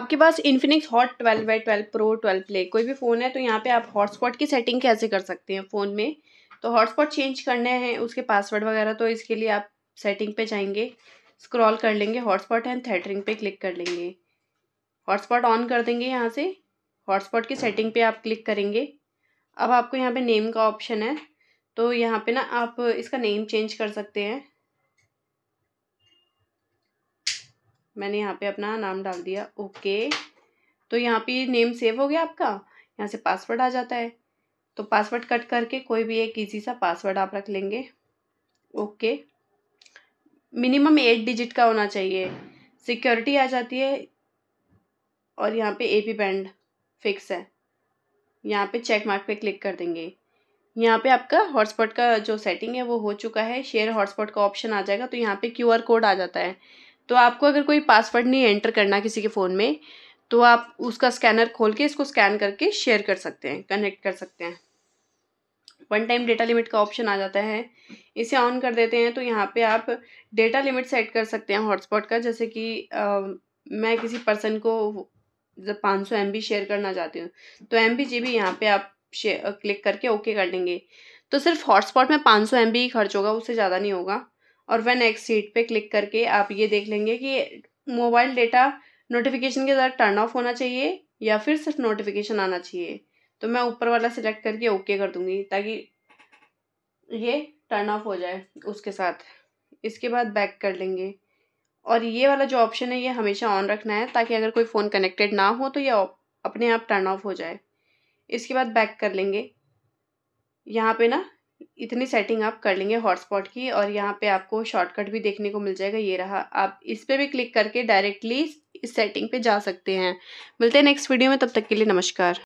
आपके पास Infinix Hot twelve by twelve Pro twelve Play कोई भी फ़ोन है तो यहाँ पे आप हॉटस्पॉट की सेटिंग कैसे कर सकते हैं फ़ोन में तो हॉटस्पॉट चेंज करने हैं उसके पासवर्ड वगैरह तो इसके लिए आप सेटिंग पे जाएंगे स्क्रॉल कर लेंगे हॉटस्पॉट एंड थेटरिंग पे क्लिक कर लेंगे हॉटस्पॉट ऑन कर देंगे यहाँ से हॉटस्पॉट की सेटिंग पे आप क्लिक करेंगे अब आपको यहाँ पे नेम का ऑप्शन है तो यहाँ पे ना आप इसका नेम चेंज कर सकते हैं मैंने यहाँ पे अपना नाम डाल दिया ओके तो यहाँ पे नेम सेव हो गया आपका यहाँ से पासवर्ड आ जाता है तो पासवर्ड कट करके कोई भी एक ईजी सा पासवर्ड आप रख लेंगे ओके मिनिमम एट डिजिट का होना चाहिए सिक्योरिटी आ जाती है और यहाँ पे ए पी बैंड फिक्स है यहाँ पे चेक मार्क पे क्लिक कर देंगे यहाँ पे आपका हॉटस्पॉट का जो सेटिंग है वो हो चुका है शेयर हॉटस्पॉट का ऑप्शन आ जाएगा तो यहाँ पे क्यूआर कोड आ जाता है तो आपको अगर कोई पासवर्ड नहीं एंटर करना किसी के फ़ोन में तो आप उसका स्कैनर खोल के इसको स्कैन करके शेयर कर सकते हैं कनेक्ट कर सकते हैं वन टाइम डेटा लिमिट का ऑप्शन आ जाता है इसे ऑन कर देते हैं तो यहाँ पे आप डेटा लिमिट सेट कर सकते हैं हॉटस्पॉट का जैसे कि आ, मैं किसी पर्सन को जब पाँच सौ एम शेयर करना चाहती हूँ तो एम बी जी भी यहाँ पर आप क्लिक करके ओके कर देंगे तो सिर्फ हॉटस्पॉट में पाँच सौ एम ही खर्च होगा उससे ज़्यादा नहीं होगा और वन एक्स सीट पे क्लिक करके आप ये देख लेंगे कि मोबाइल डेटा नोटिफिकेशन के साथ टर्न ऑफ होना चाहिए या फिर सिर्फ नोटिफिकेशन आना चाहिए तो मैं ऊपर वाला सिलेक्ट करके ओके कर दूँगी ताकि ये टर्न ऑफ हो जाए उसके साथ इसके बाद बैक कर लेंगे और ये वाला जो ऑप्शन है ये हमेशा ऑन रखना है ताकि अगर कोई फ़ोन कनेक्टेड ना हो तो ये अपने आप टर्न ऑफ हो जाए इसके बाद बैक कर लेंगे यहाँ पे ना इतनी सेटिंग आप कर लेंगे हॉटस्पॉट की और यहाँ पे आपको शॉर्टकट भी देखने को मिल जाएगा ये रहा आप इस पर भी क्लिक करके डायरेक्टली इस सेटिंग पे जा सकते हैं मिलते हैं नेक्स्ट वीडियो में तब तक के लिए नमस्कार